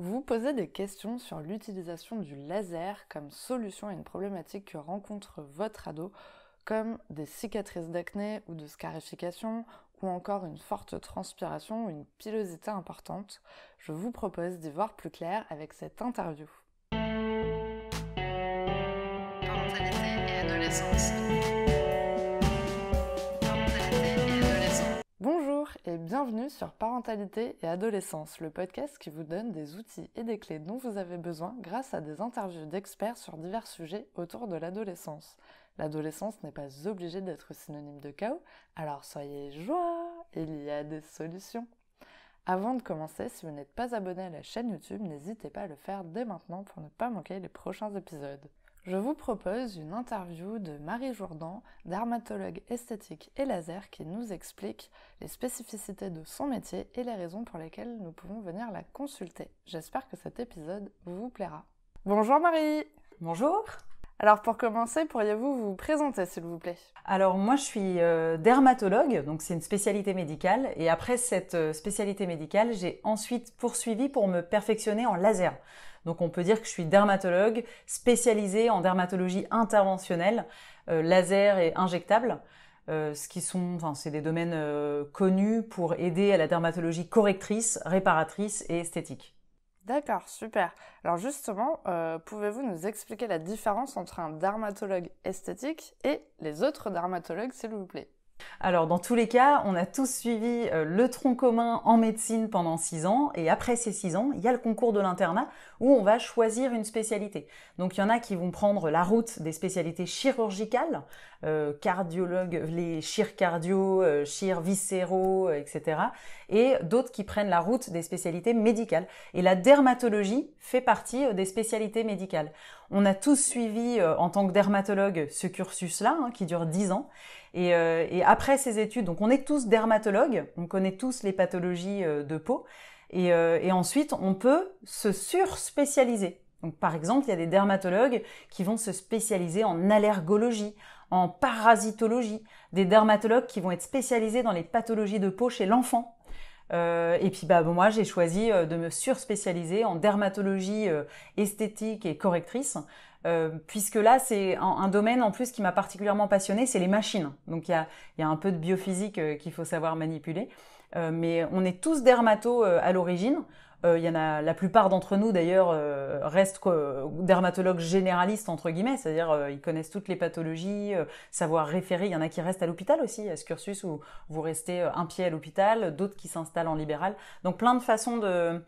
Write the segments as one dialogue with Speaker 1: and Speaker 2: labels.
Speaker 1: Vous posez des questions sur l'utilisation du laser comme solution à une problématique que rencontre votre ado, comme des cicatrices d'acné ou de scarification, ou encore une forte transpiration ou une pilosité importante. Je vous propose d'y voir plus clair avec cette interview. Bienvenue sur Parentalité et Adolescence, le podcast qui vous donne des outils et des clés dont vous avez besoin grâce à des interviews d'experts sur divers sujets autour de l'adolescence. L'adolescence n'est pas obligée d'être synonyme de chaos, alors soyez joie, il y a des solutions. Avant de commencer, si vous n'êtes pas abonné à la chaîne YouTube, n'hésitez pas à le faire dès maintenant pour ne pas manquer les prochains épisodes je vous propose une interview de Marie Jourdan, dermatologue esthétique et laser, qui nous explique les spécificités de son métier et les raisons pour lesquelles nous pouvons venir la consulter. J'espère que cet épisode vous plaira.
Speaker 2: Bonjour Marie Bonjour alors pour commencer, pourriez-vous vous présenter s'il vous plaît Alors moi je suis euh, dermatologue, donc c'est une spécialité médicale, et après cette euh, spécialité médicale, j'ai ensuite poursuivi pour me perfectionner en laser. Donc on peut dire que je suis dermatologue spécialisée en dermatologie interventionnelle, euh, laser et injectable. Euh, ce qui sont, enfin, c'est des domaines euh, connus pour aider à la dermatologie correctrice, réparatrice et esthétique.
Speaker 1: D'accord, super. Alors justement, pouvez-vous nous expliquer la différence entre un dermatologue esthétique et les autres dermatologues, s'il vous plaît
Speaker 2: alors dans tous les cas, on a tous suivi euh, le tronc commun en médecine pendant 6 ans et après ces 6 ans, il y a le concours de l'internat où on va choisir une spécialité. Donc il y en a qui vont prendre la route des spécialités chirurgicales, euh, cardiologues, les chir cardio, euh, chir viscéraux, etc. Et d'autres qui prennent la route des spécialités médicales. Et la dermatologie fait partie des spécialités médicales. On a tous suivi en tant que dermatologue ce cursus-là hein, qui dure 10 ans et, euh, et, après ces études, donc on est tous dermatologues, on connaît tous les pathologies euh, de peau, et, euh, et ensuite on peut se surspécialiser. Donc par exemple, il y a des dermatologues qui vont se spécialiser en allergologie, en parasitologie, des dermatologues qui vont être spécialisés dans les pathologies de peau chez l'enfant. Euh, et puis bah, moi j'ai choisi de me surspécialiser en dermatologie esthétique et correctrice euh, puisque là, c'est un, domaine en plus qui m'a particulièrement passionné, c'est les machines. Donc il y a, y a, un peu de biophysique euh, qu'il faut savoir manipuler. Euh, mais on est tous dermatos à l'origine. Il y en a, la plupart d'entre nous d'ailleurs restent dermatologues généralistes entre guillemets, c'est-à-dire ils connaissent toutes les pathologies, savoir référer. Il y en a qui restent à l'hôpital aussi, à ce cursus où vous restez un pied à l'hôpital, d'autres qui s'installent en libéral. Donc plein de façons de,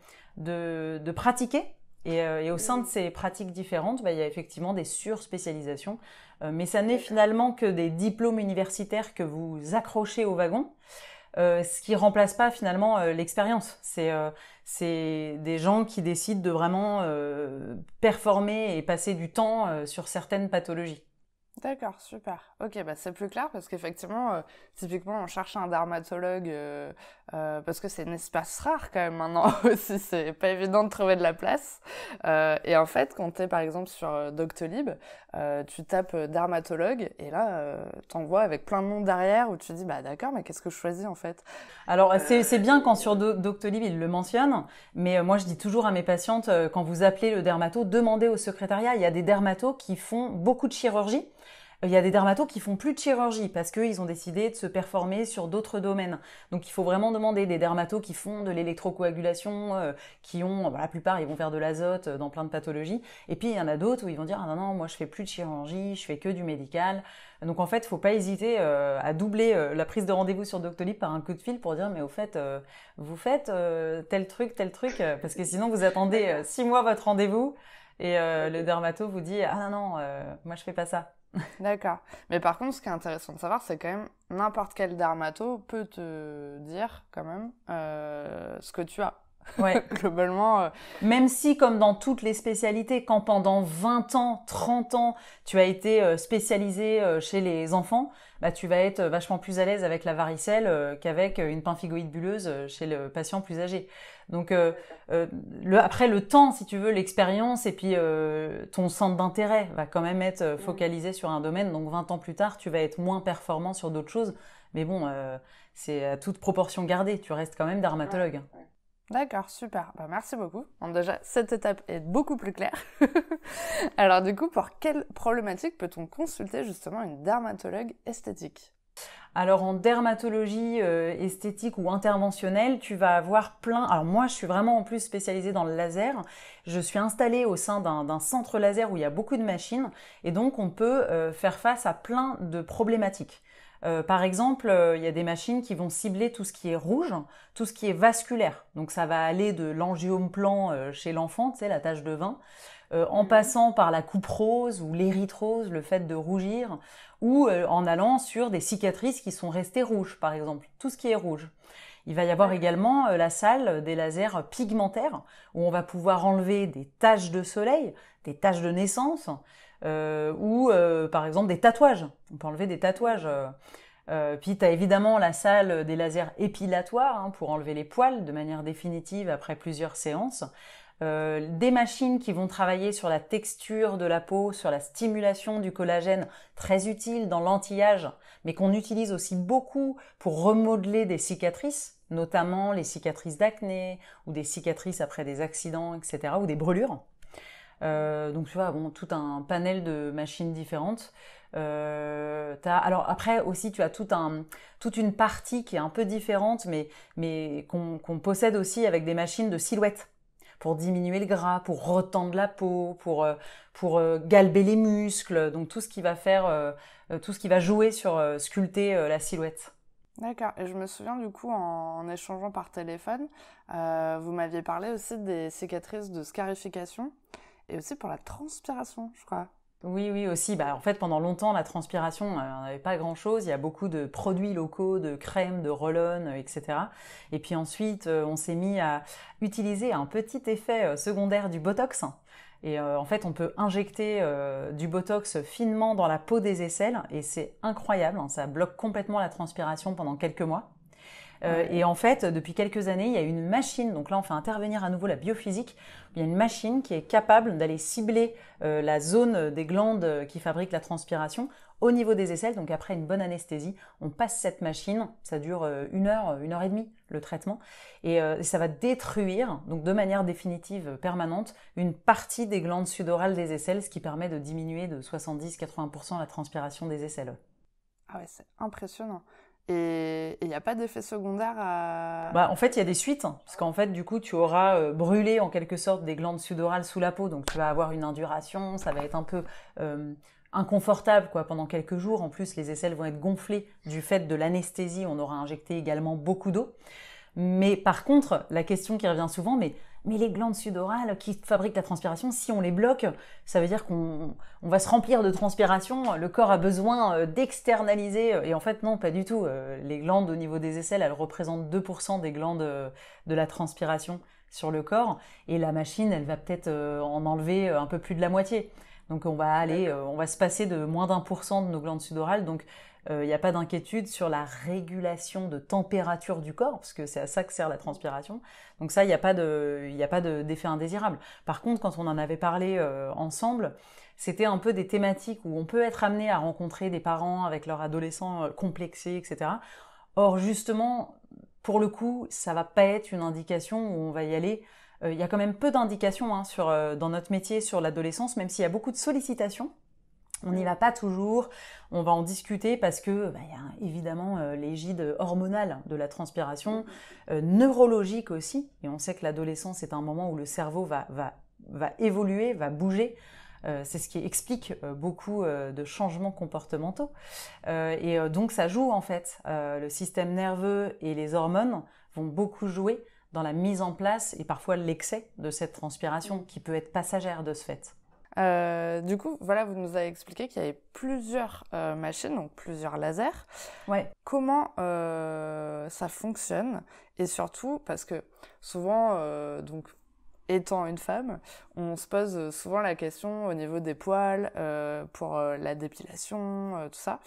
Speaker 2: de pratiquer euh, et, au sein de ces pratiques différentes, bah, il y a effectivement des sur-spécialisations, euh, mais ça n'est finalement que des diplômes universitaires que vous accrochez au wagon. Euh, ce qui ne remplace pas finalement l'expérience. C'est des gens qui décident de vraiment performer et passer du temps sur certaines pathologies.
Speaker 1: D'accord, super. Ok, bah c'est plus clair parce qu'effectivement, euh, typiquement, on cherche un dermatologue euh, euh, parce que c'est un espace rare quand même maintenant aussi, c'est pas évident de trouver de la place. et en fait, quand tu es par exemple sur Doctolib, tu tapes dermatologue et là, t'en vois avec plein de noms derrière où tu dis, bah d'accord, mais qu'est-ce que je choisis
Speaker 2: en fait Alors, c'est bien quand sur Doctolib, ils le mentionnent, mais moi je dis toujours à mes patientes, quand vous appelez le dermato, demandez au secrétariat, il y a des dermatos qui font beaucoup de chirurgie. Il y a des dermatos qui font plus de chirurgie parce qu'ils ont décidé de se performer sur d'autres domaines. Donc il faut vraiment demander des dermatos qui font de l'électrocoagulation, euh, qui ont, bah, la plupart ils vont faire de l'azote euh, dans plein de pathologies. Et puis il y en a d'autres où ils vont dire ah non non moi je fais plus de chirurgie, je fais que du médical. Donc en fait faut pas hésiter euh, à doubler la prise de rendez-vous sur Doctolib par un coup de fil pour dire mais au fait vous faites tel truc tel truc parce que sinon vous attendez six mois votre rendez-vous et le dermato vous dit ah non non moi je fais pas ça.
Speaker 1: D'accord. Mais par contre, ce qui est intéressant de savoir, c'est quand même n'importe quel dermatologue peut
Speaker 2: te dire quand même euh, ce que tu as. Ouais. Globalement. Euh, même si, comme dans toutes les spécialités, quand pendant 20 ans, 30 ans, tu as été euh, spécialisé chez les enfants, bah, tu vas être vachement plus à l'aise avec la varicelle qu'avec une pemphigoïde bulleuse chez le patient plus âgé. Donc euh, euh, après le temps, si tu veux, l'expérience et puis euh, ton centre d'intérêt va quand même être mm. focalisé sur un domaine. Donc 20 ans plus tard, tu vas être moins performant sur d'autres choses. Mais bon, c'est à toute proportion gardée. Tu restes quand même dermatologue.
Speaker 1: D'accord, super. Bah, merci beaucoup. déjà, cette étape est beaucoup plus claire. Alors du coup, pour quelle problématique peut-on consulter justement une dermatologue esthétique
Speaker 2: alors en dermatologie euh, esthétique ou interventionnelle, tu vas avoir plein. Alors moi, je suis vraiment en plus spécialisée dans le laser. Je suis installée au sein d'un centre laser où il y a beaucoup de machines et donc on peut euh, faire face à plein de problématiques. Euh, par exemple, il y a des machines qui vont cibler tout ce qui est rouge, tout ce qui est vasculaire. Donc ça va aller de l'angiome plan chez l'enfant, tu sais, la tache de vin, euh, en passant par la coupe rose ou l'érythrose, le fait de rougir, ou euh, en allant sur des cicatrices qui sont restées rouges, par exemple, tout ce qui est rouge. Il va y avoir également euh, la salle des lasers pigmentaires, où on va pouvoir enlever des taches de soleil, des taches de naissance, ou par exemple des tatouages. On peut enlever des tatouages. puis tu as évidemment la salle des lasers épilatoires hein, pour enlever les poils de manière définitive après plusieurs séances. Euh, des machines qui vont travailler sur la texture de la peau, sur la stimulation du collagène, très utile dans lanti mais qu'on utilise aussi beaucoup pour remodeler des cicatrices, notamment les cicatrices d'acné ou des cicatrices après des accidents, etc., ou des brûlures. Euh, donc tu vois, bon, tout un panel de machines différentes. Euh, alors après aussi, tu as toute une partie qui est un peu différente, mais, qu'on possède aussi avec des machines de silhouette pour diminuer le gras, pour retendre la peau, pour, euh, pour euh, galber les muscles, donc tout ce qui va faire, euh, tout ce qui va jouer sur sculpter la silhouette.
Speaker 1: D'accord. Et je me souviens du coup en échangeant par téléphone, vous m'aviez parlé aussi des cicatrices de scarification et aussi pour la transpiration, je crois.
Speaker 2: Oui, oui, aussi. Bah, en fait, pendant longtemps, la transpiration, euh, on n'avait pas grand-chose. Il y a beaucoup de produits locaux, de crèmes, de roll euh, etc. Et puis ensuite, euh, on s'est mis à utiliser un petit effet secondaire du Botox. Et en fait, on peut injecter du Botox finement dans la peau des aisselles et c'est incroyable. Hein. ça bloque complètement la transpiration pendant quelques mois. Euh, et en fait, depuis quelques années, il y a une machine, donc là on fait intervenir à nouveau la biophysique, il y a une machine qui est capable d'aller cibler euh, la zone des glandes euh, qui fabriquent la transpiration au niveau des aisselles. Donc après une bonne anesthésie, on passe cette machine, ça dure une heure, une heure et demie le traitement, et ça va détruire, donc de manière définitive, permanente, une partie des glandes sudorales des aisselles, ce qui permet de diminuer de 70-80% la transpiration des aisselles. Ah ouais, c'est
Speaker 1: impressionnant. Et il n'y a pas d'effet secondaire à... Bah, en
Speaker 2: fait, il y a des suites, hein, parce qu'en fait, du coup, tu auras euh, brûlé en quelque sorte des glandes sudorales sous la peau, donc tu vas avoir une induration, ça va être un peu euh, inconfortable quoi, pendant quelques jours. En plus, les aisselles vont être gonflées du fait de l'anesthésie, on aura injecté également beaucoup d'eau. Mais par contre, la question qui revient souvent, mais mais les glandes sudorales qui fabriquent la transpiration, si on les bloque, ça veut dire qu'on va se remplir de transpiration. Le corps a besoin euh, d'externaliser. Euh, et en fait, non, pas du tout. Euh, les glandes au niveau des aisselles, elles représentent 2% des glandes de la transpiration sur le corps. Et la machine, elle va peut-être en enlever un peu plus de la moitié. Donc on va aller, on va se passer de moins d'un pour cent de nos glandes sudorales. Donc il euh, n'y a pas d'inquiétude sur la régulation de température du corps, parce que c'est à ça que sert la transpiration. Donc ça, il n'y a pas d'effet indésirable. Par contre, quand on en avait parlé euh, ensemble, c'était un peu des thématiques où on peut être amené à rencontrer des parents avec leur adolescent euh, complexé, etc. Or, justement, pour le coup, ça va pas être une indication où on va y aller. Il y a quand même peu d'indications hein, dans notre métier sur l'adolescence, même s'il y a beaucoup de sollicitations on n'y va pas toujours, on va en discuter parce que bah, y a évidemment euh, l'égide hormonale de la transpiration, mm-hmm. euh, neurologique aussi, et on sait que l'adolescence est un moment où le cerveau va, évoluer, va bouger. Euh, c'est ce qui explique beaucoup de changements comportementaux. et donc ça joue en fait. le système nerveux et les hormones vont beaucoup jouer dans la mise en place et parfois l'excès de cette transpiration mm. qui peut être passagère de ce fait. Euh, du coup, voilà, vous nous avez expliqué qu'il y avait
Speaker 1: plusieurs euh, machines, donc plusieurs lasers. Ouais. Comment euh, ça fonctionne Et surtout, parce que souvent, donc, étant une femme, on se pose souvent la question au niveau des poils, pour la dépilation, tout ça.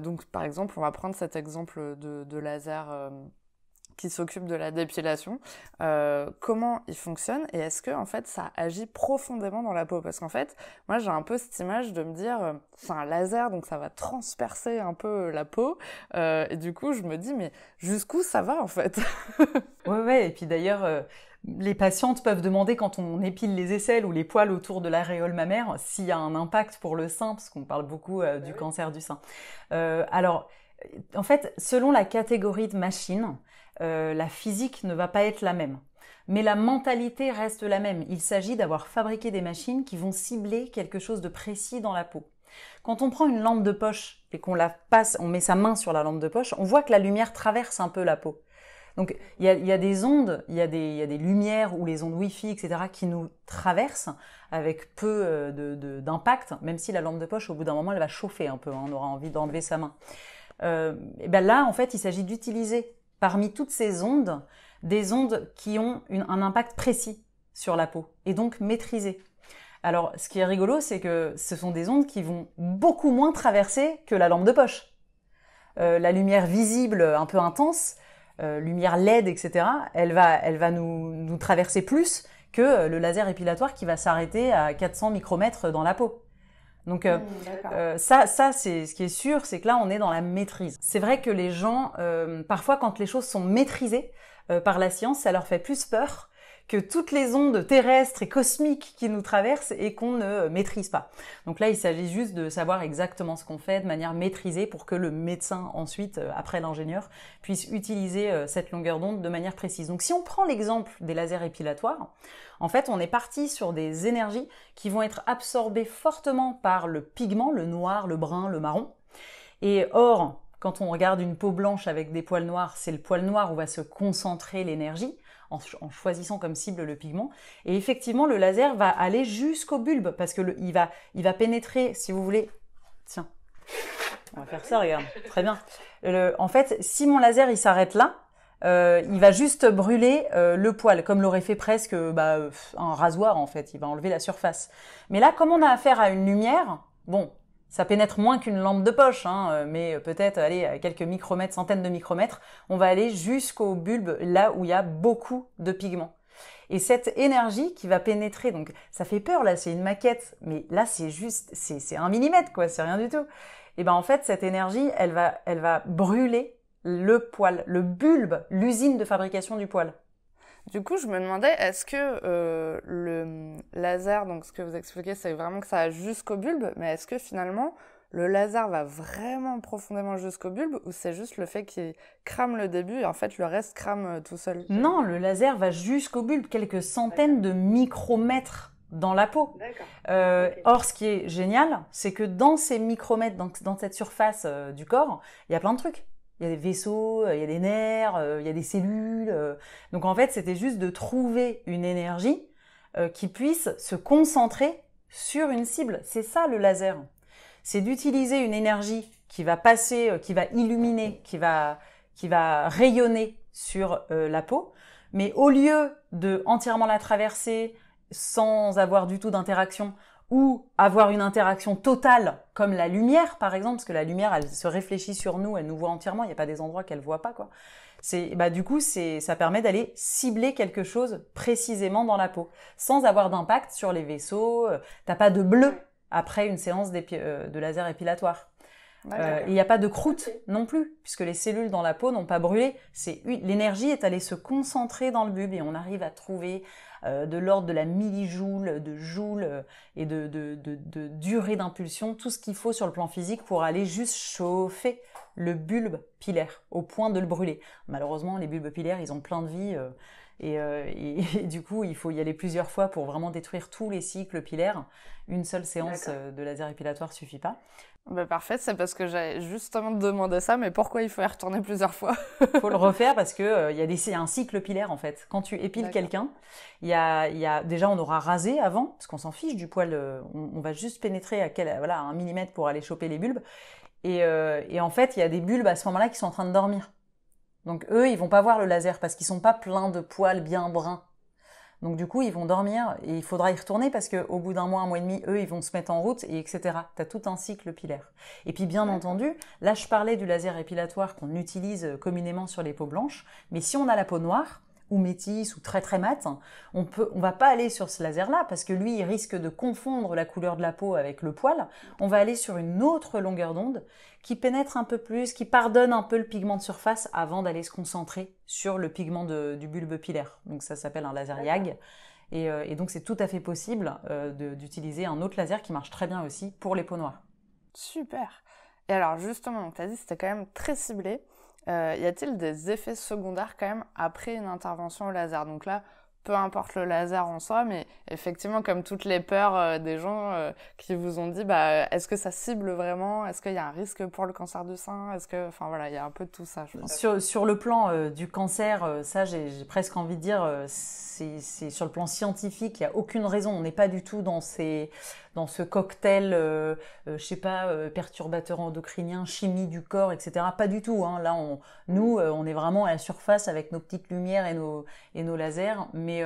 Speaker 1: donc, par exemple, on va prendre cet exemple de, de laser qui s'occupe de la dépilation, euh, comment il fonctionne et est-ce que en fait ça agit profondément dans la peau parce qu'en fait moi j'ai un peu cette image de me dire euh, c'est un laser donc ça va transpercer un peu euh, la peau et du coup je me dis mais jusqu'où ça va en fait
Speaker 2: ouais et puis d'ailleurs les patientes peuvent demander quand on épile les aisselles ou les poils autour de l'aréole mammaire s'il y a un impact pour le sein, parce qu'on parle beaucoup du bah cancer du sein. alors, en fait, selon la catégorie de machine, euh, la physique ne va pas être la même. Mais la mentalité reste la même. Il s'agit d'avoir fabriqué des machines qui vont cibler quelque chose de précis dans la peau. Quand on prend une lampe de poche et qu'on la passe, on met sa main sur la lampe de poche, on voit que la lumière traverse un peu la peau. Donc il y a, y a, des ondes, il y, a des lumières ou les ondes wifi, fi etc., qui nous traversent avec peu euh, d'impact, même si la lampe de poche, au bout d'un moment, elle va chauffer un peu, hein. on aura envie d'enlever sa main. Euh, et ben là, en fait, il s'agit d'utiliser parmi toutes ces ondes, des ondes qui ont un impact précis sur la peau et donc maîtrisées. Alors, ce qui est rigolo, c'est que ce sont des ondes qui vont beaucoup moins traverser que la lampe de poche. Euh, la lumière visible, un peu intense, euh, lumière LED, etc., elle va, elle va nous, nous traverser plus que euh, le laser épilatoire qui va s'arrêter à 400 micromètres dans la peau. Donc hmm, euh, euh, ça, ça c'est ce qui est sûr, c'est que là on est dans la maîtrise. C'est vrai que les gens, euh, parfois quand les choses sont maîtrisées par la science, ça leur fait plus peur que toutes les ondes terrestres et cosmiques qui nous traversent et qu'on ne maîtrise pas. Donc là, il s'agit juste de savoir exactement ce qu'on fait de manière maîtrisée pour que le médecin ensuite, euh, après l'ingénieur, puisse utiliser euh, cette longueur d'onde de manière précise. Donc si on prend l'exemple des lasers épilatoires, en fait, on est parti sur des énergies qui vont être absorbées fortement par le pigment, le noir, le brun, le marron. Et or, quand on regarde une peau blanche avec des poils noirs, c'est le poil noir où va se concentrer l'énergie en, choisissant comme cible le pigment. Et effectivement, le laser va aller jusqu'au bulbe parce que il va, il va pénétrer, si vous voulez. Tiens, on va faire ça, regarde, très bien. en fait, si mon laser il s'arrête là, euh, il va juste brûler euh, le poil, comme l'aurait fait presque bah, un rasoir en fait. Il va enlever la surface. Mais là, comme on a affaire à une lumière, bon, ça pénètre moins qu'une lampe de poche, hein, euh, mais peut-être allez, à quelques micromètres, centaines de micromètres, on va aller jusqu'au bulbe, là où il y a beaucoup de pigments. Et cette énergie qui va pénétrer, donc ça fait peur là, c'est une maquette, mais là c'est juste, c'est un millimètre quoi, c'est rien du tout. Et eh ben en fait cette énergie, elle va, elle va brûler le poil, le bulbe, l'usine de fabrication du poil. Du coup, je me demandais, est-ce que euh,
Speaker 1: le mm, laser, donc ce que vous expliquez, c'est vraiment que ça va jusqu'au bulbe, mais est-ce que finalement, le laser va vraiment profondément jusqu'au bulbe ou c'est juste le fait qu'il crame le début et en
Speaker 2: fait le reste crame euh, tout seul Non, le laser va jusqu'au bulbe, quelques centaines de micromètres dans la peau. Euh, or, ce qui est génial, c'est que dans ces micromètres, dans, cette surface du corps, il y a plein de trucs il y a des vaisseaux, euh, il y a des nerfs, euh, il y a des cellules. Euh. Donc en fait, c'était juste de trouver une énergie qui puisse se concentrer sur une cible. C'est ça le laser. C'est d'utiliser une énergie qui va passer, qui va illuminer, qui va, qui va rayonner sur la peau. Mais au lieu de entièrement la traverser sans avoir du tout d'interaction, ou avoir une interaction totale comme la lumière par exemple parce que la lumière elle se réfléchit sur nous elle nous voit entièrement il n'y a pas des endroits qu'elle voit pas quoi c'est bah du coup c'est ça permet d'aller cibler quelque chose précisément dans la peau sans avoir d'impact sur les vaisseaux euh, t'as pas de bleu après une séance euh, de laser épilatoire euh, il n'y a pas de croûte non plus, puisque les cellules dans la peau n'ont pas brûlé. l'énergie est allée se concentrer dans le bulbe et on arrive à trouver euh, de l'ordre de la millijoule, de joule euh, et de, durée d'impulsion, tout ce qu'il faut sur le plan physique pour aller juste chauffer le bulbe pilaire au point de le brûler. Malheureusement, les bulbes pilaires, ils ont plein de vie. et, du coup, il faut y aller plusieurs fois pour vraiment détruire tous les cycles pilaires. Une seule séance de laser épilatoire suffit pas. Bah parfait, c'est parce que j'avais justement demandé ça, mais pourquoi il faut y retourner plusieurs fois Il faut le refaire parce que euh, il y a des, un cycle pilaire en fait. Quand tu épiles quelqu'un, il y a, déjà on aura rasé avant, parce qu'on s'en fiche du poil, euh, on, va juste pénétrer à quel, un millimètre pour aller choper les bulbes. Et, euh, et en fait, il y a des bulbes à ce moment-là qui sont en train de dormir. Donc eux, ils vont pas voir le laser parce qu'ils sont pas pleins de poils bien bruns. Donc du coup, ils vont dormir et il faudra y retourner parce qu'au bout d'un mois, un mois et demi, eux, ils vont se mettre en route, et etc. Tu as tout un cycle pilaire. Et puis bien entendu, là, je parlais du laser épilatoire qu'on utilise communément sur les peaux blanches, mais si on a la peau noire, ou métisse ou très très mat, on peut, on va pas aller sur ce laser-là parce que lui, il risque de confondre la couleur de la peau avec le poil. On va aller sur une autre longueur d'onde qui pénètre un peu plus, qui pardonne un peu le pigment de surface avant d'aller se concentrer sur le pigment du bulbe pilaire. Donc ça s'appelle un laser YAG. Euh, et, donc c'est tout à fait possible euh, d'utiliser un autre laser qui marche très bien aussi pour les peaux noires.
Speaker 1: Super. Et alors justement, tu as dit c'était quand même très ciblé. Euh, y a-t-il des effets secondaires quand même après une intervention au laser Donc là, peu importe le laser en soi, mais effectivement, comme toutes les peurs euh, des gens euh, qui vous ont dit, bah, est-ce que ça cible vraiment Est-ce qu'il y a un risque pour le cancer du sein Est-ce que, enfin voilà, il y a un peu de tout ça. Je pense.
Speaker 2: Sur, sur le plan du cancer, ça, j'ai presque envie de dire, c'est sur le plan scientifique, il n'y a aucune raison. On n'est pas du tout dans ces dans ce cocktail, euh, euh, je sais pas, euh, perturbateur endocrinien, chimie du corps, etc. Pas du tout. Hein. Là, on, nous, on est vraiment à la surface avec nos petites lumières et nos, lasers. Mais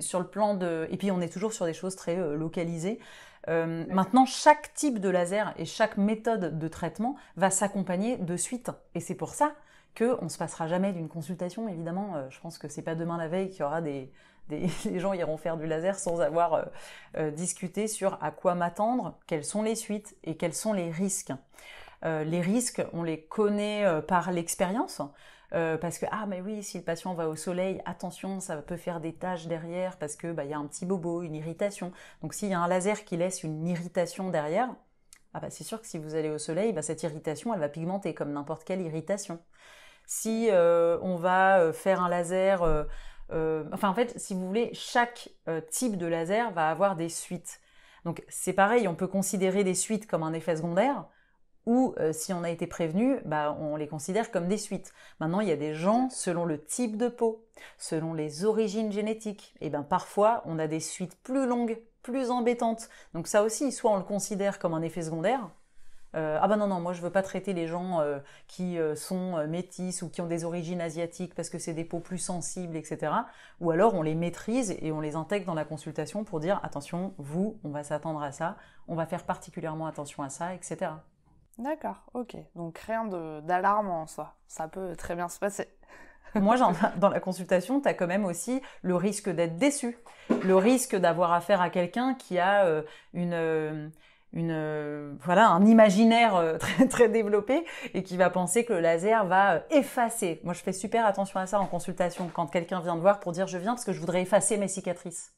Speaker 2: sur le plan de, et puis on est toujours sur des choses très localisées. maintenant, chaque type de laser et chaque méthode de traitement va s'accompagner de suite. Et c'est pour ça que on se passera jamais d'une consultation. Évidemment, je pense que c'est pas demain la veille qu'il y aura des, les gens iront faire du laser sans avoir euh, euh, discuté sur à quoi m'attendre, quelles sont les suites et quels sont les risques. Euh, les risques, on les connaît par l'expérience. parce que ah mais oui si le patient va au soleil attention ça peut faire des taches derrière parce que bah, il y a un petit bobo une irritation donc s'il y a un laser qui laisse une irritation derrière ah, bah, c'est sûr que si vous allez au soleil bah, cette irritation elle va pigmenter comme n'importe quelle irritation si on va faire un laser euh, enfin en fait, si vous voulez, chaque euh, type de laser va avoir des suites. Donc c'est pareil, on peut considérer des suites comme un effet secondaire, ou euh, si on a été prévenu, bah, on les considère comme des suites. Maintenant, il y a des gens selon le type de peau, selon les origines génétiques. Et bien parfois, on a des suites plus longues, plus embêtantes. Donc ça aussi, soit on le considère comme un effet secondaire, euh, ah ben non, non, moi je veux pas traiter les gens euh, qui euh, sont métis ou qui ont des origines asiatiques parce que c'est des peaux plus sensibles, etc. Ou alors on les maîtrise et on les intègre dans la consultation pour dire attention, vous, on va s'attendre à ça, on va faire particulièrement attention à ça, etc. D'accord, ok. Donc rien d'alarme en soi. Ça peut très bien se passer. Moi, dans la consultation, tu as quand même aussi le risque d'être déçu, le risque d'avoir affaire à quelqu'un qui a une, une euh, voilà un imaginaire euh, très très développé et qui va penser que le laser va euh, effacer. Moi, je fais super attention à ça en consultation quand quelqu'un vient de voir pour dire je viens parce que je voudrais effacer mes cicatrices.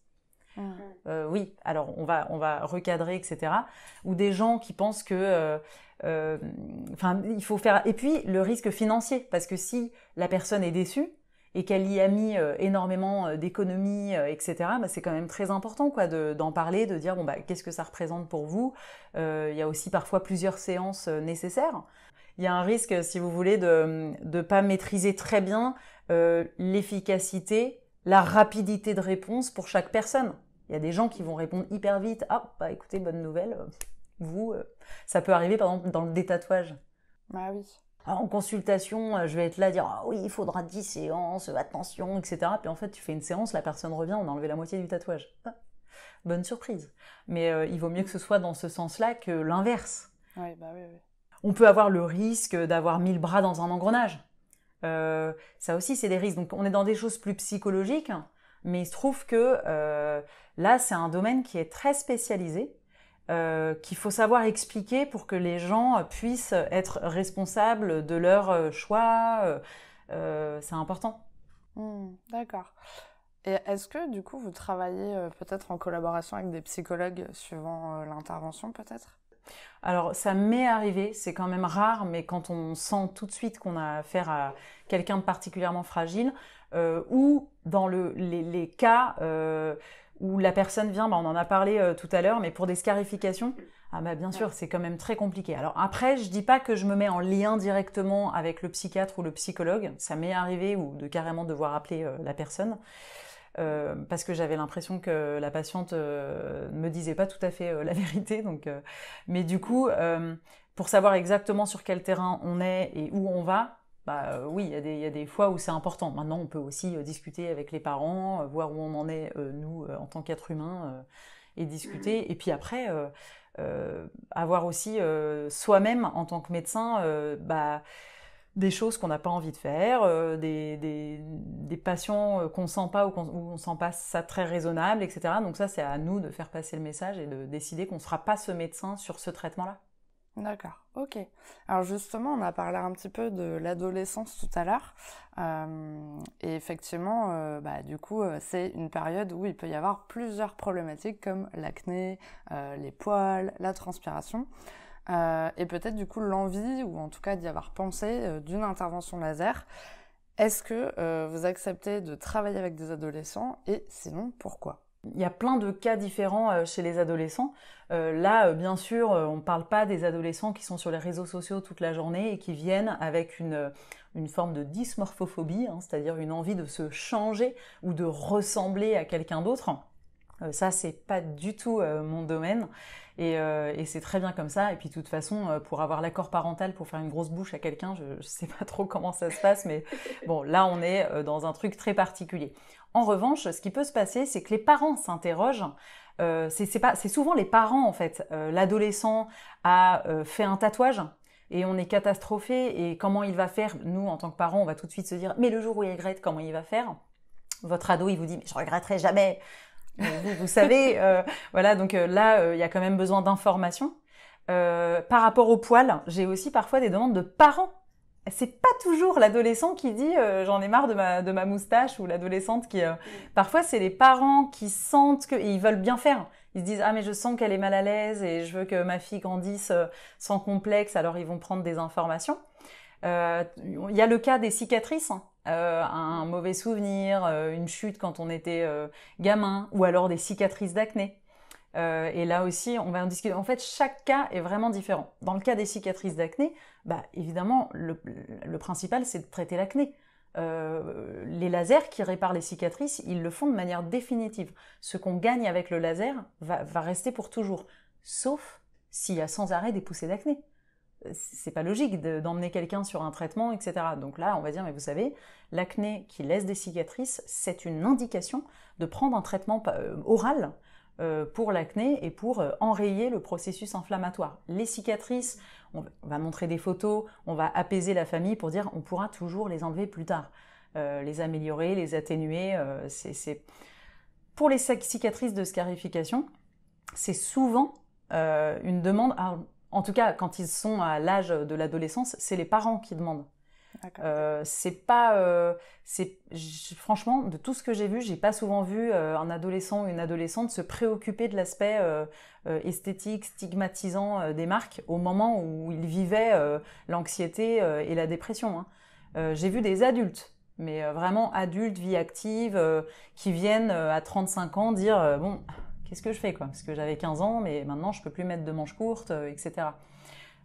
Speaker 2: Ah. oui, alors on va on va recadrer etc. Ou des gens qui pensent que enfin il faut faire et puis le risque financier parce que si la personne est déçue et qu'elle y a mis euh, énormément euh, d'économies, euh, etc., bah, c'est quand même très important quoi, d'en parler, de dire bon, bah, qu'est-ce que ça représente pour vous. il y a aussi parfois plusieurs séances nécessaires. Il y a un risque, si vous voulez, de ne pas maîtriser très bien l'efficacité, la rapidité de réponse pour chaque personne. Il y a des gens qui vont répondre hyper vite. Ah, bah écoutez, bonne nouvelle, vous, ça peut arriver par exemple dans le détatouage. Bah oui. Ah, en consultation, euh, je vais être là dire ah oui, il faudra 10 séances, euh, attention, etc. Puis en fait, tu fais une séance, la personne revient, on a enlevé la moitié du tatouage. Ah, bonne surprise. Mais euh, il vaut mieux que ce soit dans ce sens-là que l'inverse. Bah on peut avoir le risque d'avoir mille bras dans un engrenage. ça aussi, c'est des risques. Donc on est dans des choses plus psychologiques, hein. mais il se trouve que là, c'est un domaine qui est très spécialisé euh, qu'il faut savoir expliquer pour que les gens puissent être responsables de leurs euh, choix. Euh, c'est important.
Speaker 1: Hmm, d'accord.
Speaker 2: Et est-ce que du coup vous travaillez peut-être en collaboration avec des psychologues suivant l'intervention peut-être alors ça m'est arrivé, c'est quand même rare, mais quand on sent tout de suite qu'on a affaire à quelqu'un de particulièrement fragile, ou dans les, les, cas où la personne vient, bah, on en a parlé euh, tout à l'heure, mais pour des scarifications, ah bah, bien sûr, c'est quand même très compliqué. Alors après, je dis pas que je me mets en lien directement avec le psychiatre ou le psychologue, ça m'est arrivé ou de carrément devoir appeler euh, la personne. Euh, parce que j'avais l'impression que la patiente ne me disait pas tout à fait la vérité. Donc, mais du coup, pour savoir exactement sur quel terrain on est et où on va, bah, euh, oui, il y, a des fois où c'est important. Maintenant, on peut aussi euh, discuter avec les parents, euh, voir où on en est, nous, en tant qu'être humain et discuter. Et puis après, avoir aussi soi-même, en tant que médecin, bah, des choses qu'on n'a pas envie de faire, des, des, patients qu'on sent pas ou qu'on, ne sent pas ça très raisonnable, etc. Donc ça, c'est à nous de faire passer le message et de décider qu'on ne sera pas ce médecin sur ce traitement-là.
Speaker 1: D'accord, ok. Alors justement, on a parlé un petit peu de l'adolescence tout à l'heure. Euh, et effectivement, euh, bah, du coup, euh, c'est une période où il peut y avoir plusieurs problématiques comme l'acné, les poils, la transpiration. et peut-être du coup l'envie, ou en tout cas d'y avoir pensé, d'une intervention laser. Est-ce que
Speaker 2: vous acceptez de travailler avec des adolescents et sinon pourquoi il y a plein de cas différents euh, chez les adolescents. Euh, là, euh, bien sûr, on ne parle pas des adolescents qui sont sur les réseaux sociaux toute la journée et qui viennent avec une, forme de dysmorphophobie, hein, c'est-à-dire une envie de se changer ou de ressembler à quelqu'un d'autre. Euh, ça, c'est pas du tout euh, mon domaine. Euh, et, c'est très bien comme ça. Et puis, de toute façon, pour avoir l'accord parental, pour faire une grosse bouche à quelqu'un, je, ne sais pas trop comment ça se passe, mais bon, là, on est dans un truc très particulier. En revanche, ce qui peut se passer, c'est que les parents s'interrogent. c'est, pas, c'est souvent les parents, en fait. l'adolescent a fait un tatouage, et on est catastrophé et comment il va faire Nous, en tant que parents, on va tout de suite se dire mais le jour où il regrette, comment il va faire Votre ado, il vous dit mais je regretterai jamais. Euh, vous, savez, euh, voilà, donc euh, là, il y a quand même besoin d'informations. par rapport au poil, j'ai aussi parfois des demandes de parents. C'est pas toujours l'adolescent qui dit j'en ai marre de ma, moustache ou l'adolescente qui. Mm. Parfois, c'est les parents qui sentent que ils veulent bien faire. Ils se disent ah mais je sens qu'elle est mal à l'aise et je veux que ma fille grandisse sans complexe. Alors ils vont prendre des informations. Il y a le cas des cicatrices. Hein. Euh, un mauvais souvenir, euh, une chute quand on était euh, gamin, ou alors des cicatrices d'acné. et là aussi, on va en discuter. En fait, chaque cas est vraiment différent. Dans le cas des cicatrices d'acné, bah, évidemment, le, principal, c'est de traiter l'acné. les lasers qui réparent les cicatrices, ils le font de manière définitive. Ce qu'on gagne avec le laser va rester pour toujours, sauf s'il y a sans arrêt des poussées d'acné c'est pas logique d'emmener quelqu'un sur un traitement, etc. Donc là, on va dire, mais vous savez, l'acné qui laisse des cicatrices, c'est une indication de prendre un traitement euh, oral euh, pour l'acné et pour euh, enrayer le processus inflammatoire. Les cicatrices, on va montrer des photos, on va apaiser la famille pour dire on pourra toujours les enlever plus tard, les améliorer, les atténuer. Pour les cicatrices de scarification, c'est souvent une demande, en tout cas quand ils sont à l'âge de l'adolescence, c'est les parents qui demandent. Euh, c'est pas, euh, c'est franchement de tout ce que j'ai vu, j'ai pas souvent vu euh, un adolescent ou une adolescente se préoccuper de l'aspect esthétique stigmatisant des marques au moment où ils vivaient l'anxiété et la dépression. Hein. j'ai vu des adultes, mais vraiment adultes, vie active, qui viennent à 35 ans dire bon qu'est-ce que je fais quoi Parce que j'avais 15 ans, mais maintenant je peux plus mettre de manches courtes, euh, etc.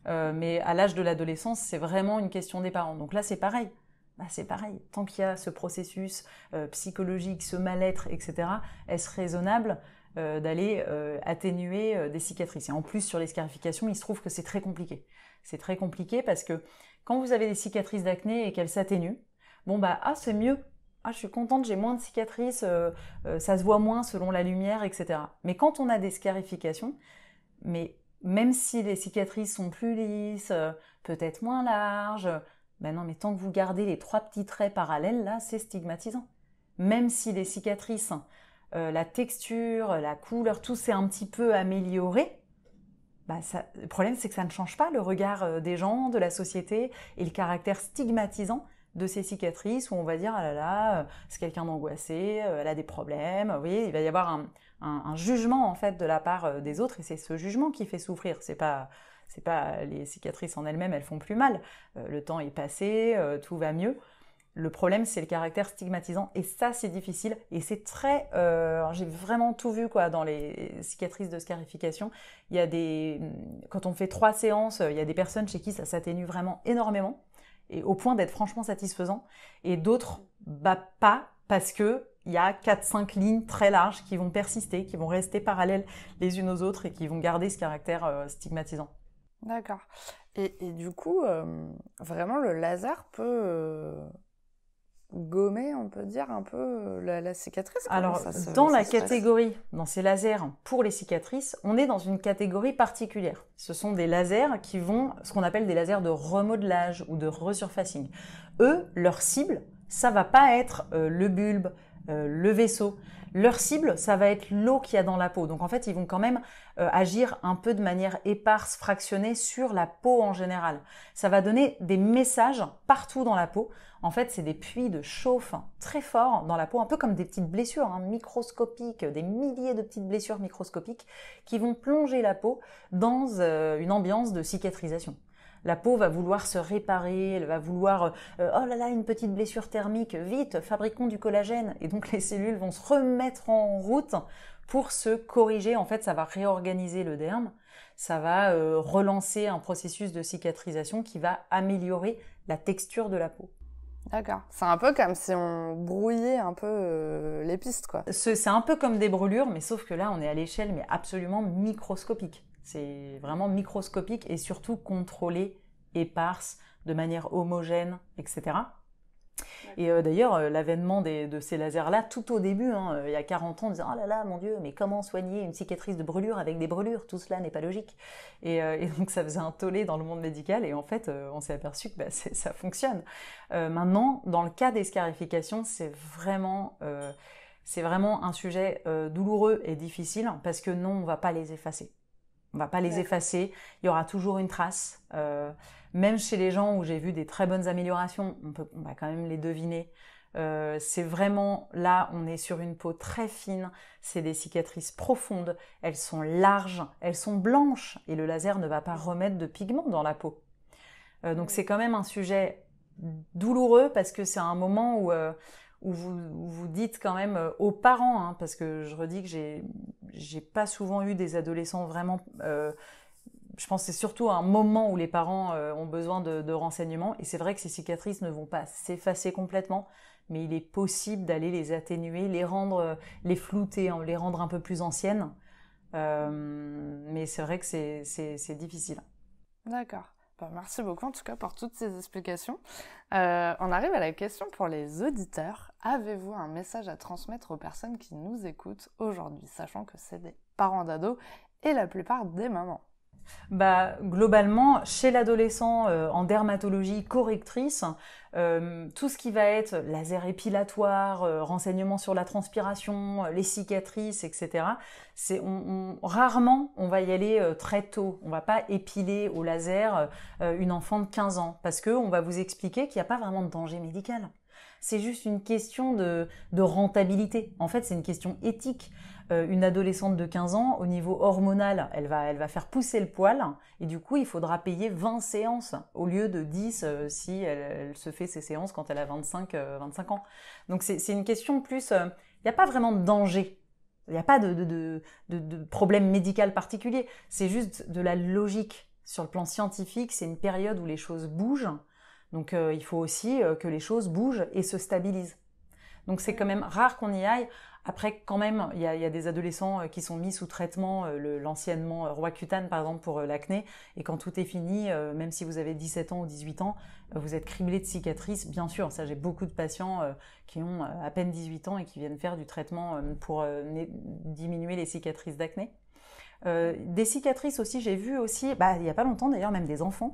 Speaker 2: Euh, mais à l'âge de l'adolescence, c'est vraiment une question des parents. Donc là, c'est pareil. Bah, c'est pareil. Tant qu'il y a ce processus euh, psychologique, ce mal-être, etc., est-ce raisonnable d'aller atténuer des cicatrices Et en plus, sur les scarifications, il se trouve que c'est très compliqué. C'est très compliqué parce que quand vous avez des cicatrices d'acné et qu'elles s'atténuent, bon bah ah c'est mieux ah, je suis contente, j'ai moins de cicatrices, euh, euh, ça se voit moins selon la lumière, etc. Mais quand on a des scarifications, mais même si les cicatrices sont plus lisses, euh, peut-être moins larges, ben non, mais tant que vous gardez les trois petits traits parallèles, là, c'est stigmatisant. Même si les cicatrices, hein, la texture, la couleur, tout s'est un petit peu amélioré, bah, le problème c'est que ça ne change pas le regard des gens, de la société, et le caractère stigmatisant de ces cicatrices où on va dire ah là là, euh, c'est quelqu'un d'angoissé, euh, elle a des problèmes. Vous voyez, il va y avoir un, jugement en fait de la part euh, des autres et c'est ce jugement qui fait souffrir. C'est pas c'est pas les cicatrices en elles-mêmes, elles font plus mal. le temps est passé, tout va mieux. Le problème, c'est le caractère stigmatisant et ça, c'est difficile et c'est très. J'ai vraiment tout vu quoi dans les cicatrices de scarification. Il y a des hum, quand on fait trois séances, il y a des personnes chez qui ça s'atténue vraiment énormément et au point d'être franchement satisfaisant, et d'autres, bah pas, parce que il y a quatre cinq lignes très larges qui vont persister, qui vont rester parallèles les unes aux autres et qui vont garder ce caractère euh, stigmatisant.
Speaker 1: D'accord. Et, et, du coup, euh, vraiment, le laser peut euh, gommer, on peut dire, un peu euh, la, cicatrice Alors, dans la catégorie,
Speaker 2: dans ces lasers pour les cicatrices, on est dans une catégorie particulière. Ce sont des lasers qui vont, ce qu'on appelle des lasers de remodelage ou de resurfacing. Eux, leur cible, ça va pas être euh, le bulbe, euh, le vaisseau. Leur cible, ça va être l'eau qu'il y a dans la peau. Donc en fait, ils vont quand même euh, agir un peu de manière éparse, fractionnée sur la peau en général. Ça va donner des messages partout dans la peau. En fait, c'est des puits de chauffe très forts dans la peau, un peu comme des petites blessures hein, microscopiques, des milliers de petites blessures microscopiques qui vont plonger la peau dans euh, une ambiance de cicatrisation. La peau va vouloir se réparer, elle va vouloir, euh, oh là là, une petite blessure thermique, vite, fabriquons du collagène. Et donc les cellules vont se remettre en route pour se corriger. En fait, ça va réorganiser le derme, ça va euh, relancer un processus de cicatrisation qui va améliorer la texture de la peau. D'accord. C'est un peu comme si on brouillait un peu euh, les pistes, quoi. C'est un peu comme des brûlures, mais sauf que là, on est à l'échelle, mais absolument microscopique. C'est vraiment microscopique et surtout contrôlé, éparse, de manière homogène, etc. Et euh, d'ailleurs, euh, l'avènement de ces lasers-là, tout au début, hein, euh, il y a 40 ans, on disait « Oh là là, mon Dieu, mais comment soigner une cicatrice de brûlure avec des brûlures Tout cela n'est pas logique. Et, donc, ça faisait un tollé dans le monde médical. Et en fait, on s'est aperçu que bah, ça fonctionne. maintenant, dans le cas des scarifications, c'est vraiment... c'est vraiment un sujet douloureux et difficile parce que non, on ne va pas les effacer. On va pas les effacer. Il y aura toujours une trace. Euh, même chez les gens où j'ai vu des très bonnes améliorations, on, peut, va quand même les deviner. Euh, c'est vraiment là, on est sur une peau très fine, c'est des cicatrices profondes, elles sont larges, elles sont blanches et le laser ne va pas remettre de pigment dans la peau. Euh, donc c'est quand même un sujet douloureux parce que c'est un moment où où vous, vous dites quand même euh, aux parents, hein, parce que je redis que j'ai, j'ai pas souvent eu des adolescents vraiment. Euh, je pense que c'est surtout un moment où les parents euh, ont besoin de, renseignements. Et c'est vrai que ces cicatrices ne vont pas s'effacer complètement, mais il est possible d'aller les atténuer, les rendre, les flouter, hein, les rendre un peu plus anciennes. mais c'est vrai que c'est difficile. D'accord. Bah, merci
Speaker 1: beaucoup en tout cas pour toutes ces explications.
Speaker 2: Euh, on arrive à la question pour les auditeurs.
Speaker 1: Avez-vous un message à transmettre aux personnes qui nous écoutent aujourd'hui, sachant que c'est des parents d'ados et la plupart des mamans
Speaker 2: bah, globalement, chez l'adolescent euh, en dermatologie correctrice, euh, tout ce qui va être laser épilatoire, renseignement euh, renseignements sur la transpiration, les cicatrices, etc., c'est rarement on va y aller très tôt. On va pas épiler au laser une enfant de 15 ans parce qu'on va vous expliquer qu'il n'y a pas vraiment de danger médical. C'est juste une question de rentabilité. En fait, c'est une question éthique. Euh, une adolescente de 15 ans, au niveau hormonal, elle va, faire pousser le poil et du coup, il faudra payer 20 séances au lieu de 10 euh, si elle, se fait ses séances quand elle a 25, 25 euh, ans. Donc c'est une question plus, il n'y a pas vraiment de danger il n'y a pas de, de, de, de, problème médical particulier. C'est juste de la logique. Sur le plan scientifique, c'est une période où les choses bougent. Donc il faut aussi que les choses bougent et se stabilisent. Donc c'est quand même rare qu'on y aille. Après, quand même, il y, a, des adolescents euh, qui sont mis sous traitement, euh, l'anciennement euh, roi cutane par exemple pour l'acné, et quand tout est fini, même si vous avez 17 ans ou 18 ans, vous êtes criblé de cicatrices, bien sûr. Ça, j'ai beaucoup de patients qui ont à peine 18 ans et qui viennent faire du traitement pour diminuer les cicatrices d'acné. des cicatrices aussi, j'ai vu aussi, bah, il n'y a pas longtemps d'ailleurs, même des enfants,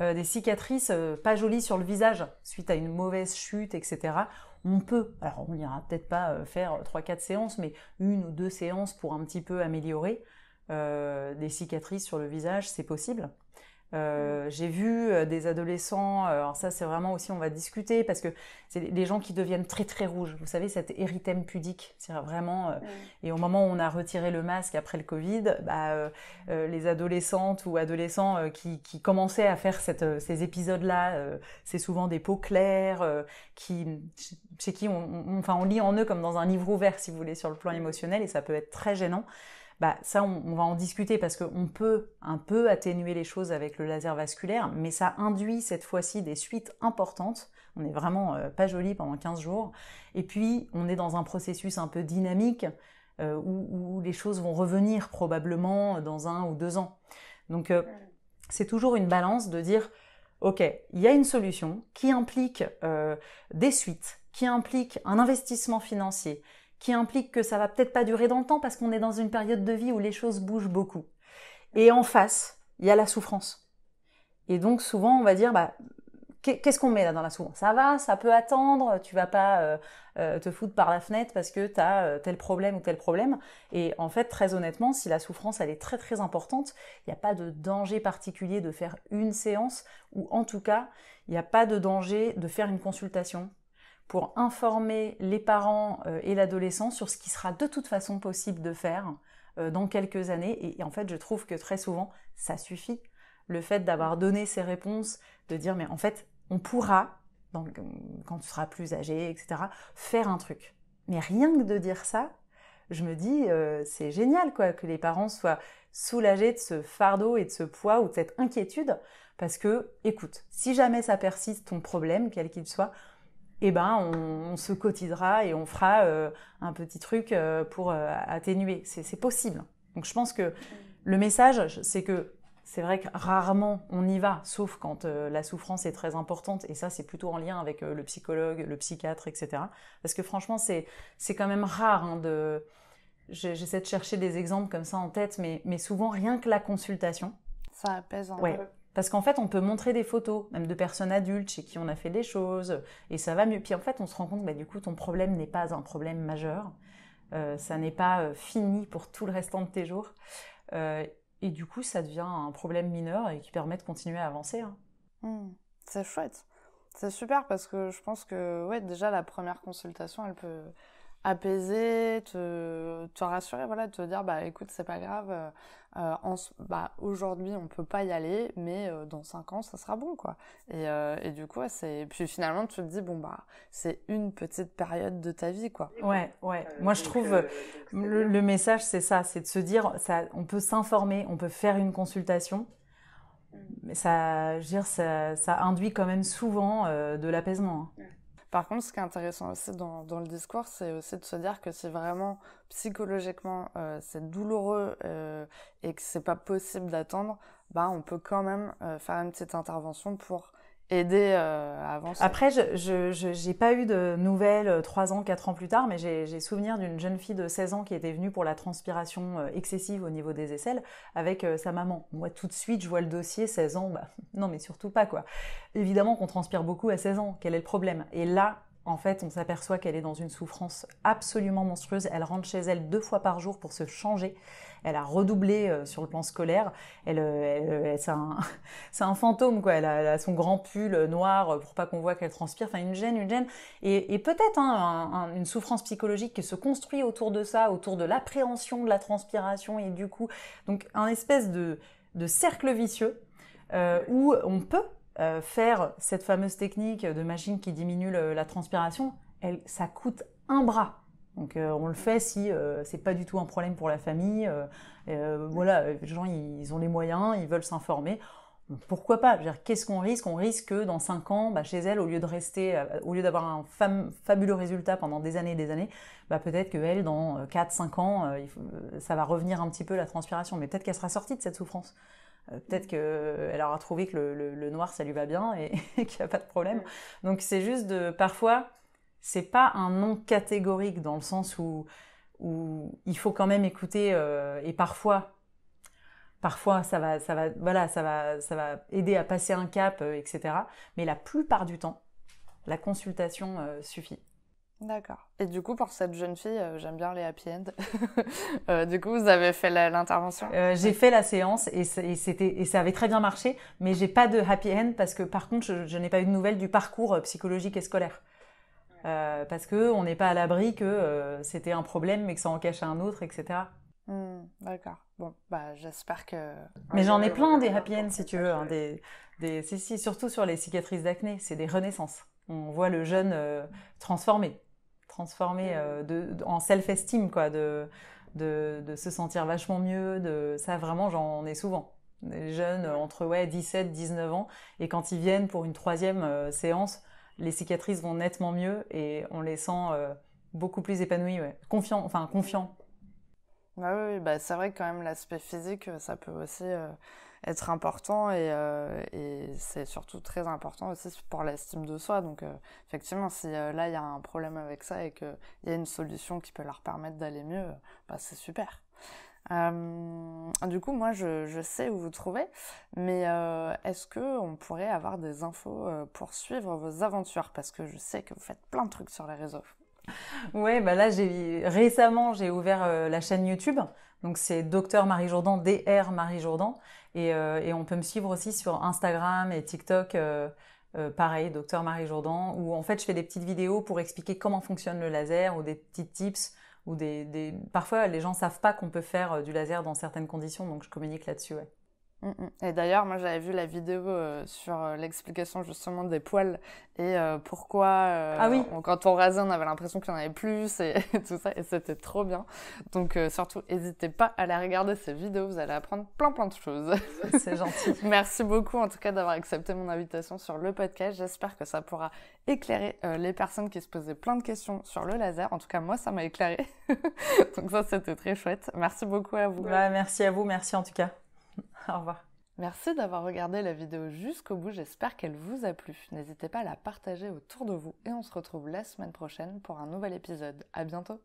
Speaker 2: des cicatrices pas jolies sur le visage suite à une mauvaise chute, etc on peut, alors on n'ira peut-être pas euh, faire 3-4 euh, séances, mais une ou deux séances pour un petit peu améliorer euh, des cicatrices sur le visage, c'est possible. j'ai vu des adolescents, alors ça c'est vraiment aussi on va discuter parce que c'est des gens qui deviennent très très rouges. Vous savez cet érythème pudique, c'est vraiment. Et au moment où on a retiré le masque après le Covid, bah, les adolescentes ou adolescents qui, commençaient à faire ces épisodes-là, c'est souvent des peaux claires qui chez qui on, lit en eux comme dans un livre ouvert, si vous voulez, sur le plan émotionnel, et ça peut être très gênant. Bah, ça, on, va en discuter parce qu'on peut un peu atténuer les choses avec le laser vasculaire, mais ça induit cette fois-ci des suites importantes. On n'est vraiment euh, pas joli pendant 15 jours. Et puis, on est dans un processus un peu dynamique euh, où, les choses vont revenir probablement dans un ou deux ans. Donc, euh, c'est toujours une balance de dire, OK, il y a une solution qui implique des suites, qui implique un investissement financier, qui implique que ça va peut-être pas durer dans le temps parce qu'on est dans une période de vie où les choses bougent beaucoup. Et en face, il y a la souffrance. Et donc souvent, on va dire, bah, qu'est-ce qu'on met là dans la souffrance Ça va, ça peut attendre, tu vas pas euh, euh, te foutre par la fenêtre parce que tu as euh, tel problème ou tel problème. Et en fait, très honnêtement, si la souffrance, elle est très très importante, il n'y a pas de danger particulier de faire une séance, ou en tout cas, il n'y a pas de danger de faire une consultation, pour informer les parents euh, et l'adolescent sur ce qui sera de toute façon possible de faire euh, dans quelques années. Et en fait, je trouve que très souvent, ça suffit. Le fait d'avoir donné ces réponses, de dire, mais en fait, on pourra, donc, euh, quand tu seras plus âgé, etc., faire un truc. Mais rien que de dire ça, je me dis, c'est génial quoi, que les parents soient soulagés de ce fardeau et de ce poids ou de cette inquiétude, parce que, écoute, si jamais ça persiste, ton problème, quel qu'il soit, eh ben, on, se cotisera et on fera euh, un petit truc euh, pour euh, atténuer. C'est possible. Donc je pense que le message, c'est que c'est vrai que rarement on y va, sauf quand la souffrance est très importante. Et ça, c'est plutôt en lien avec le psychologue, le psychiatre, etc. Parce que franchement, c'est quand même rare hein, de... J'essaie de chercher des exemples comme ça en tête, mais, mais souvent, rien que la consultation.
Speaker 1: Ça apaise un peu
Speaker 2: parce qu'en fait, on peut montrer des photos, même de personnes adultes chez qui on a fait des choses, et ça va mieux. Puis en fait, on se rend compte que bah, du coup, ton problème n'est pas un problème majeur. Euh, ça n'est pas euh, fini pour tout le restant de tes jours. Euh, et du coup, ça devient un problème mineur et qui permet de continuer à avancer. Hein.
Speaker 1: Hmm. c'est chouette. C'est super parce que je pense que ouais, déjà, la première consultation, elle peut apaiser, te, te, rassurer, voilà, te dire bah écoute c'est pas grave, euh, euh, bah, aujourd'hui on peut pas y aller, mais euh, dans cinq ans ça sera bon quoi. Et, du coup c'est puis finalement tu te dis bon bah c'est une petite
Speaker 2: période de ta vie quoi. Ouais ouais. Moi je trouve le, message c'est ça, c'est de se dire ça, on peut s'informer, on peut faire une consultation. Mm. Mais ça, ça, ça induit quand même souvent de l'apaisement. Hein. Mm. Par contre, ce qui est intéressant aussi
Speaker 1: dans, le discours, c'est aussi de se dire que si vraiment psychologiquement euh, c'est douloureux euh, et que c'est pas possible d'attendre, bah on peut quand même euh, faire une petite
Speaker 2: intervention pour aider euh, à Après, je n'ai pas eu de nouvelles euh, trois ans, quatre ans plus tard, mais j'ai souvenir d'une jeune fille de 16 ans qui était venue pour la transpiration euh, excessive au niveau des aisselles avec sa maman. Moi, tout de suite, je vois le dossier, 16 ans, bah, non mais surtout pas quoi. Évidemment qu'on transpire beaucoup à 16 ans, quel est le problème Et là, en fait, on s'aperçoit qu'elle est dans une souffrance absolument monstrueuse. Elle rentre chez elle deux fois par jour pour se changer. Elle a redoublé euh, sur le plan scolaire. Elle, euh, euh, c'est un, fantôme quoi. Elle a, son grand pull noir pour pas qu'on voit qu'elle transpire. Enfin, une gêne, une gêne. Et, peut-être hein, une souffrance psychologique qui se construit autour de ça, autour de l'appréhension de la transpiration et du coup, donc un espèce de, cercle vicieux où on peut euh, faire cette fameuse technique de machine qui diminue la transpiration, ça coûte un bras. Donc euh, on le fait si ce euh, c'est pas du tout un problème pour la famille. voilà, les gens ils, ont les moyens, ils veulent s'informer. Pourquoi pas Qu'est-ce qu'on risque On risque que dans 5 ans, bah, chez elle, au lieu de rester, au lieu d'avoir un fabuleux résultat pendant des années et des années, bah, peut-être qu'elle, dans 4-5 ans, ça va revenir un petit peu la transpiration, mais peut-être qu'elle sera sortie de cette souffrance. Euh, peut-être qu'elle aura trouvé que le, noir, ça lui va bien et, qu'il n'y a pas de problème. Donc c'est juste de... Parfois, c'est pas un non catégorique dans le sens où, il faut quand même écouter euh, et parfois... Parfois, ça va, ça va, voilà, ça va, ça va aider à passer un cap, euh, etc. Mais la plupart du temps, la consultation suffit.
Speaker 1: D'accord. Et du coup, pour cette jeune fille, euh, j'aime bien les happy ends.
Speaker 2: Euh, du coup, vous avez fait l'intervention euh, J'ai fait la séance et, c'était et ça avait très bien marché, mais j'ai pas de happy end parce que par contre, je, n'ai pas eu de nouvelles du parcours psychologique et scolaire. parce que on n'est pas à l'abri que c'était un problème, mais que ça en cache un autre, etc. Hmm,
Speaker 1: d'accord. Bon, bah j'espère que. Mais
Speaker 2: j'en ai plein des happy ends si tu veux. Hein, des, des, si, surtout sur les cicatrices d'acné, c'est des renaissances. On voit le jeune transformé transformer mm. euh, en self-esteem, quoi, de, de, se sentir vachement mieux. De, ça, vraiment, j'en ai souvent. Les jeunes mm. entre ouais, 17, 19 ans, et quand ils viennent pour une troisième euh, séance, les cicatrices vont nettement mieux et on les sent euh, beaucoup plus épanouis, ouais. confiants, enfin confiant
Speaker 1: bah oui, bah c'est vrai que quand même l'aspect physique, ça peut aussi être important euh, et, c'est surtout très important aussi pour l'estime de soi. Donc euh, effectivement, si euh, là il y a un problème avec ça et qu'il y a une solution qui peut leur permettre d'aller mieux, bah, c'est super. du coup, moi je, je, sais où vous trouvez, mais est-ce que on pourrait avoir des infos pour suivre vos aventures Parce que je sais que vous faites plein de trucs sur les réseaux.
Speaker 2: Ouais, bah là j'ai récemment j'ai ouvert la chaîne YouTube, donc c'est Docteur Marie Jourdan, DR Marie Jourdan. Euh, et, on peut me suivre aussi sur Instagram et TikTok. Euh, euh, pareil, docteur Marie Jourdan, où en fait je fais des petites vidéos pour expliquer comment fonctionne le laser ou des petits tips ou des, parfois les gens ne savent pas qu'on peut faire du laser dans certaines conditions, donc je communique là-dessus. Ouais. Mm,
Speaker 1: mm. Et d'ailleurs, moi j'avais vu la vidéo euh, sur euh, l'explication justement des poils et euh, pourquoi ah oui. quand on rasait, on avait l'impression qu'il y en avait plus et, tout ça, et c'était trop bien. Donc surtout, n'hésitez pas à aller regarder ces vidéos, vous allez apprendre plein plein de choses. C'est gentil. Merci beaucoup en tout cas d'avoir accepté mon invitation sur le podcast. J'espère que ça pourra éclairer les personnes qui se posaient plein de questions sur le laser. En tout cas, moi ça m'a éclairé. Donc ça, c'était très chouette. Merci beaucoup à vous. Bah,
Speaker 2: merci à vous, merci en tout cas.
Speaker 1: Au revoir. Merci d'avoir regardé la vidéo jusqu'au bout, j'espère qu'elle vous a plu. N'hésitez pas à la partager autour de vous et on se retrouve la semaine prochaine pour un
Speaker 2: nouvel épisode. À bientôt